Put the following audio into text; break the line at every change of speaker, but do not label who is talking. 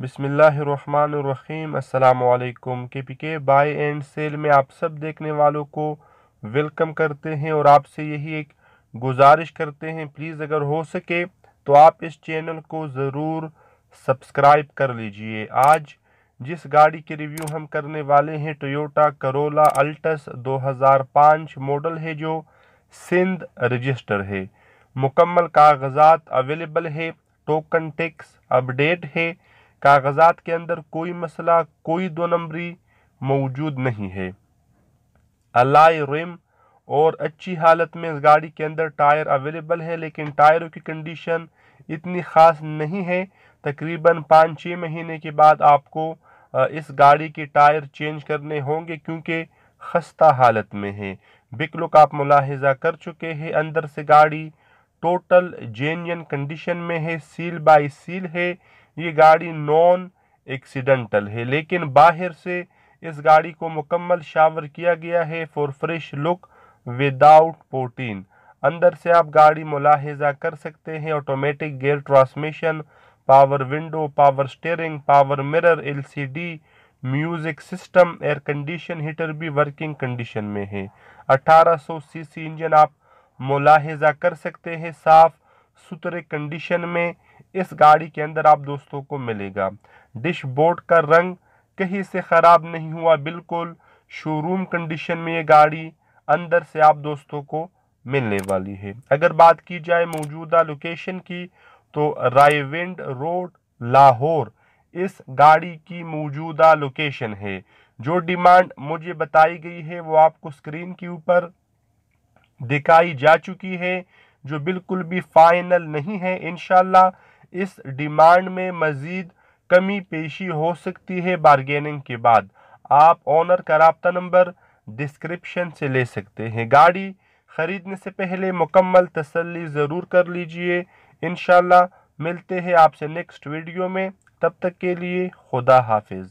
बिसमीम अल्लाम के पी के बाई एंड सेल में आप सब देखने वालों को वेलकम करते हैं और आपसे यही एक गुजारिश करते हैं प्लीज़ अगर हो सके तो आप इस चैनल को ज़रूर सब्सक्राइब कर लीजिए आज जिस गाड़ी के रिव्यू हम करने वाले हैं टोयोटा करोला अल्टस 2005 मॉडल है जो सिंध रजिस्टर है मुकम्मल कागजात अवेलेबल है टोकन टैक्स अपडेट है कागजात के अंदर कोई मसला कोई दो नंबरी मौजूद नहीं है अलाई रिम और अच्छी हालत में इस गाड़ी के अंदर टायर अवेलेबल है लेकिन टायरों की कंडीशन इतनी ख़ास नहीं है तकरीबन पाँच छः महीने के बाद आपको इस गाड़ी के टायर चेंज करने होंगे क्योंकि खस्ता हालत में है बिकलुक आप मुलाहजा कर चुके हैं अंदर से गाड़ी टोटल जेन्यन कंडीशन में है सील बाई सील है ये गाड़ी नॉन एक्सीडेंटल है लेकिन बाहर से इस गाड़ी को मुकम्मल शावर किया गया है फॉर फ्रेश लुक विदाउट पोटीन अंदर से आप गाड़ी मुलाहजा कर सकते हैं automatic gear transmission power window power steering power mirror LCD music system air condition heater भी वर्किंग कंडीशन में है 1800 सीसी इंजन आप मुलाहजा कर सकते हैं साफ़ सुथरे कंडीशन में इस गाड़ी के अंदर आप दोस्तों को मिलेगा डिशबोर्ड का रंग कहीं से ख़राब नहीं हुआ बिल्कुल शोरूम कंडीशन में ये गाड़ी अंदर से आप दोस्तों को मिलने वाली है अगर बात की जाए मौजूदा लोकेशन की तो रायविंड रोड लाहौर इस गाड़ी की मौजूदा लोकेशन है जो डिमांड मुझे बताई गई है वो आपको स्क्रीन के ऊपर दिखाई जा चुकी है जो बिल्कुल भी फाइनल नहीं है इन इस डिमांड में मज़ीद कमी पेशी हो सकती है बारगेनिंग के बाद आप ऑनर का रबता नंबर डिस्क्रिप्शन से ले सकते हैं गाड़ी ख़रीदने से पहले मुकम्मल तसल्ली ज़रूर कर लीजिए इन मिलते हैं आपसे नेक्स्ट वीडियो में तब तक के लिए खुदा हाफिज़